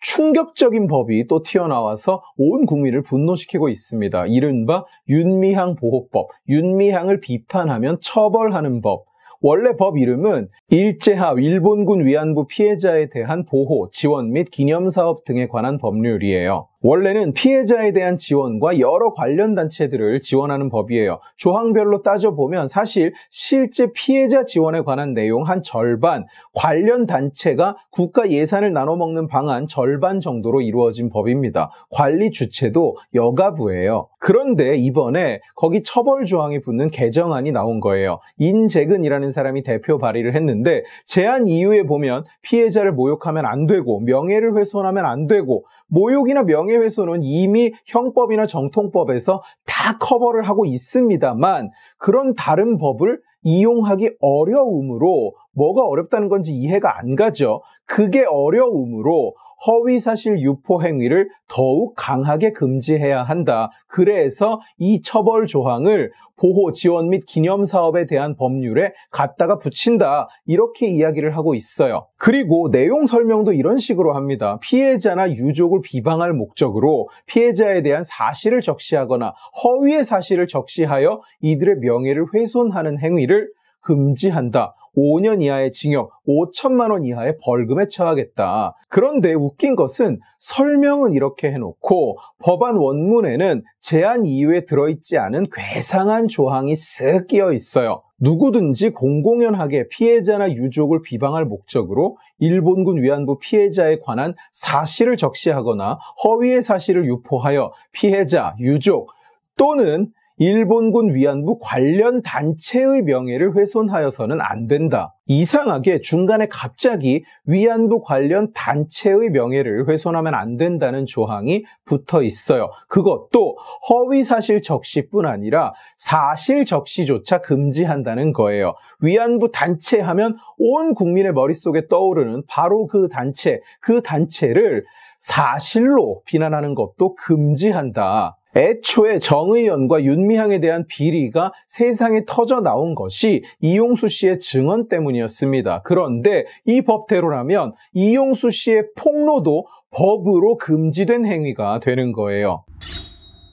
충격적인 법이 또 튀어나와서 온 국민을 분노시키고 있습니다. 이른바 윤미향 보호법, 윤미향을 비판하면 처벌하는 법, 원래 법 이름은 일제하 일본군 위안부 피해자에 대한 보호, 지원 및 기념사업 등에 관한 법률이에요. 원래는 피해자에 대한 지원과 여러 관련 단체들을 지원하는 법이에요. 조항별로 따져보면 사실 실제 피해자 지원에 관한 내용 한 절반, 관련 단체가 국가 예산을 나눠 먹는 방안 절반 정도로 이루어진 법입니다. 관리 주체도 여가부예요. 그런데 이번에 거기 처벌 조항이 붙는 개정안이 나온 거예요. 인재근이라는 사람이 대표 발의를 했는데 제안 이유에 보면 피해자를 모욕하면 안 되고 명예를 훼손하면 안 되고 모욕이나 명예훼손은 이미 형법이나 정통법에서 다 커버를 하고 있습니다만 그런 다른 법을 이용하기 어려움으로 뭐가 어렵다는 건지 이해가 안 가죠. 그게 어려움으로 허위사실 유포 행위를 더욱 강하게 금지해야 한다. 그래서 이 처벌 조항을 보호, 지원 및 기념 사업에 대한 법률에 갖다가 붙인다. 이렇게 이야기를 하고 있어요. 그리고 내용 설명도 이런 식으로 합니다. 피해자나 유족을 비방할 목적으로 피해자에 대한 사실을 적시하거나 허위의 사실을 적시하여 이들의 명예를 훼손하는 행위를 금지한다. 5년 이하의 징역, 5천만 원 이하의 벌금에 처하겠다. 그런데 웃긴 것은 설명은 이렇게 해놓고 법안 원문에는 제한 이유에 들어있지 않은 괴상한 조항이 쓱 끼어 있어요. 누구든지 공공연하게 피해자나 유족을 비방할 목적으로 일본군 위안부 피해자에 관한 사실을 적시하거나 허위의 사실을 유포하여 피해자, 유족 또는 일본군 위안부 관련 단체의 명예를 훼손하여서는 안 된다. 이상하게 중간에 갑자기 위안부 관련 단체의 명예를 훼손하면 안 된다는 조항이 붙어 있어요. 그것도 허위 사실 적시뿐 아니라 사실 적시조차 금지한다는 거예요. 위안부 단체 하면 온 국민의 머릿속에 떠오르는 바로 그 단체, 그 단체를 사실로 비난하는 것도 금지한다. 애초에 정의연과 윤미향에 대한 비리가 세상에 터져 나온 것이 이용수 씨의 증언 때문이었습니다. 그런데 이 법대로라면 이용수 씨의 폭로도 법으로 금지된 행위가 되는 거예요.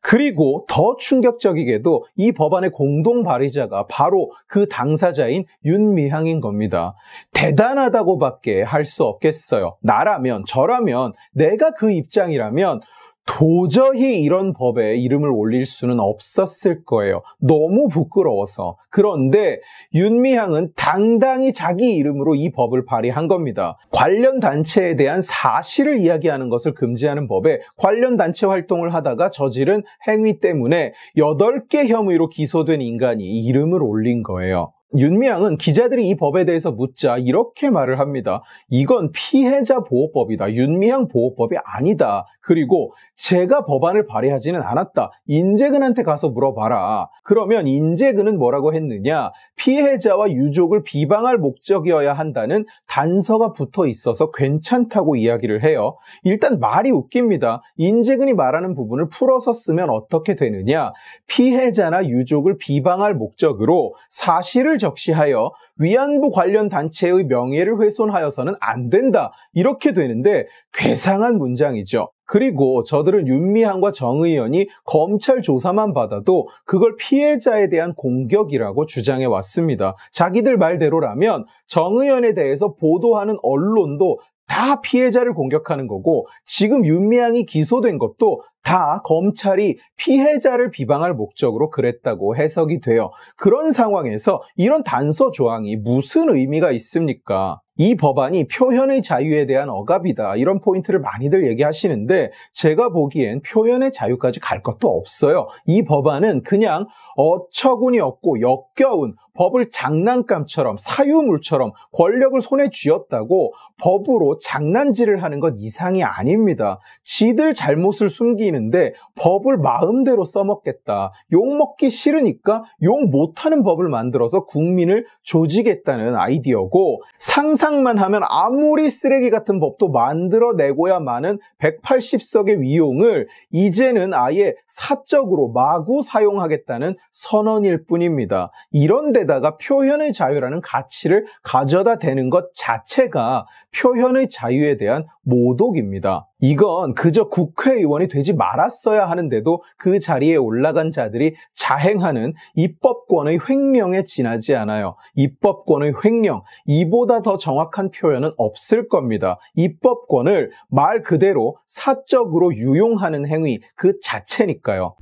그리고 더 충격적이게도 이 법안의 공동 발의자가 바로 그 당사자인 윤미향인 겁니다. 대단하다고밖에 할 수 없겠어요. 나라면, 저라면, 내가 그 입장이라면 도저히 이런 법에 이름을 올릴 수는 없었을 거예요. 너무 부끄러워서. 그런데 윤미향은 당당히 자기 이름으로 이 법을 발의한 겁니다. 관련 단체에 대한 사실을 이야기하는 것을 금지하는 법에 관련 단체 활동을 하다가 저지른 행위 때문에 8개 혐의로 기소된 인간이 이름을 올린 거예요. 윤미향은 기자들이 이 법에 대해서 묻자 이렇게 말을 합니다. 이건 피해자 보호법이다. 윤미향 보호법이 아니다. 그리고 제가 법안을 발의하지는 않았다. 인재근한테 가서 물어봐라. 그러면 인재근은 뭐라고 했느냐? 피해자와 유족을 비방할 목적이어야 한다는 단서가 붙어 있어서 괜찮다고 이야기를 해요. 일단 말이 웃깁니다. 인재근이 말하는 부분을 풀어서 쓰면 어떻게 되느냐? 피해자나 유족을 비방할 목적으로 사실을 적시하여 위안부 관련 단체의 명예를 훼손하여서는 안 된다. 이렇게 되는데 괴상한 문장이죠. 그리고 저들은 윤미향과 정의연이 검찰 조사만 받아도 그걸 피해자에 대한 공격이라고 주장해 왔습니다. 자기들 말대로라면 정의연에 대해서 보도하는 언론도 다 피해자를 공격하는 거고 지금 윤미향이 기소된 것도 다 검찰이 피해자를 비방할 목적으로 그랬다고 해석이 돼요. 그런 상황에서 이런 단서 조항이 무슨 의미가 있습니까? 이 법안이 표현의 자유에 대한 억압이다. 이런 포인트를 많이들 얘기하시는데 제가 보기엔 표현의 자유까지 갈 것도 없어요. 이 법안은 그냥 어처구니 없고 역겨운 법을 장난감처럼 사유물처럼 권력을 손에 쥐었다고 법으로 장난질을 하는 것 이상이 아닙니다. 지들 잘못을 숨기는데 법을 마음대로 써먹겠다. 욕 먹기 싫으니까 욕 못하는 법을 만들어서 국민을 조지겠다는 아이디어고 상상만 하면 아무리 쓰레기 같은 법도 만들어내고야만은 180석의 위용을 이제는 아예 사적으로 마구 사용하겠다는 선언일 뿐입니다. 이런데 거기에다가 표현의 자유라는 가치를 가져다 대는 것 자체가 표현의 자유에 대한 모독입니다. 이건 그저 국회의원이 되지 말았어야 하는데도 그 자리에 올라간 자들이 자행하는 입법권의 횡령에 지나지 않아요. 입법권의 횡령, 이보다 더 정확한 표현은 없을 겁니다. 입법권을 말 그대로 사적으로 유용하는 행위 그 자체니까요.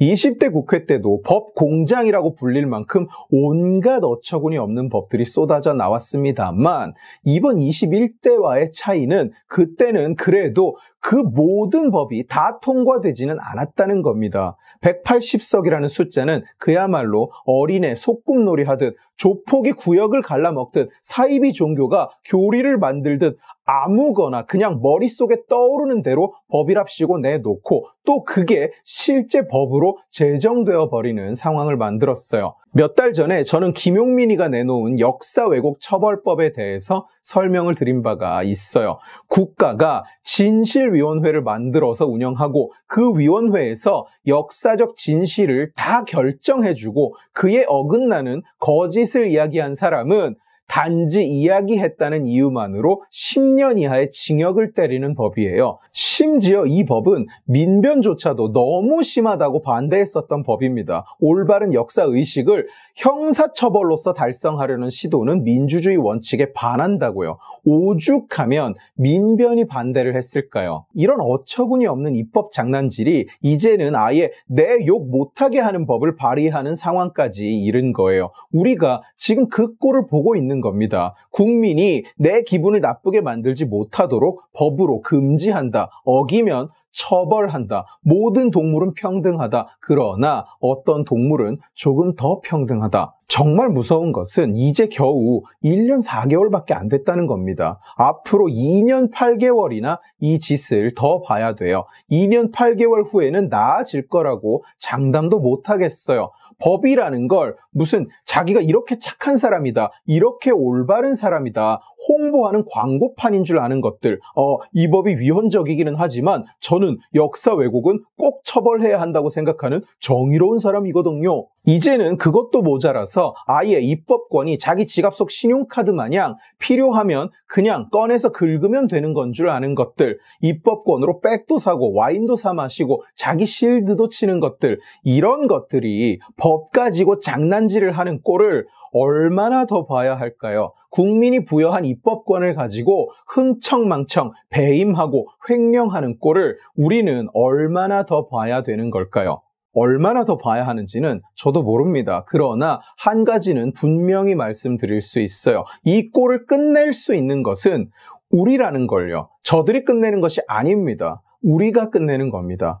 20대 국회 때도 법 공장이라고 불릴 만큼 온갖 어처구니 없는 법들이 쏟아져 나왔습니다만 이번 21대와의 차이는 그때는 그래도 그 모든 법이 다 통과되지는 않았다는 겁니다. 180석이라는 숫자는 그야말로 어린애 소꿉놀이 하듯 조폭이 구역을 갈라먹듯 사이비 종교가 교리를 만들듯 아무거나 그냥 머릿속에 떠오르는 대로 법이랍시고 내놓고 또 그게 실제 법으로 제정되어 버리는 상황을 만들었어요. 몇 달 전에 저는 김용민이가 내놓은 역사 왜곡 처벌법에 대해서 설명을 드린 바가 있어요. 국가가 진실위원회를 만들어서 운영하고 그 위원회에서 역사적 진실을 다 결정해주고 그에 어긋나는 거짓을 이야기한 사람은 단지 이야기했다는 이유만으로 10년 이하의 징역을 때리는 법이에요. 심지어 이 법은 민변조차도 너무 심하다고 반대했었던 법입니다. 올바른 역사 의식을 형사처벌로서 달성하려는 시도는 민주주의 원칙에 반한다고요. 오죽하면 민변이 반대를 했을까요? 이런 어처구니 없는 입법 장난질이 이제는 아예 내 욕 못하게 하는 법을 발의하는 상황까지 이른 거예요. 우리가 지금 그 꼴을 보고 있는 있는 겁니다. 국민이 내 기분을 나쁘게 만들지 못하도록 법으로 금지한다. 어기면 처벌한다. 모든 동물은 평등하다. 그러나 어떤 동물은 조금 더 평등하다. 정말 무서운 것은 이제 겨우 1년 4개월밖에 안 됐다는 겁니다. 앞으로 2년 8개월이나 이 짓을 더 봐야 돼요. 2년 8개월 후에는 나아질 거라고 장담도 못 하겠어요. 법이라는 걸 무슨 자기가 이렇게 착한 사람이다, 이렇게 올바른 사람이다, 홍보하는 광고판인 줄 아는 것들, 어, 이 법이 위헌적이기는 하지만 저는 역사 왜곡은 꼭 처벌해야 한다고 생각하는 정의로운 사람이거든요. 이제는 그것도 모자라서 아예 입법권이 자기 지갑 속 신용카드 마냥 필요하면 그냥 꺼내서 긁으면 되는 건 줄 아는 것들, 입법권으로 백도 사고 와인도 사 마시고 자기 실드도 치는 것들, 이런 것들이 법 가지고 장난 탄지를 하는 꼴을 얼마나 더 봐야 할까요? 국민이 부여한 입법권을 가지고 흥청망청 배임하고 횡령하는 꼴을 우리는 얼마나 더 봐야 되는 걸까요? 얼마나 더 봐야 하는지는 저도 모릅니다. 그러나 한 가지는 분명히 말씀드릴 수 있어요. 이 꼴을 끝낼 수 있는 것은 우리라는 걸요. 저들이 끝내는 것이 아닙니다. 우리가 끝내는 겁니다.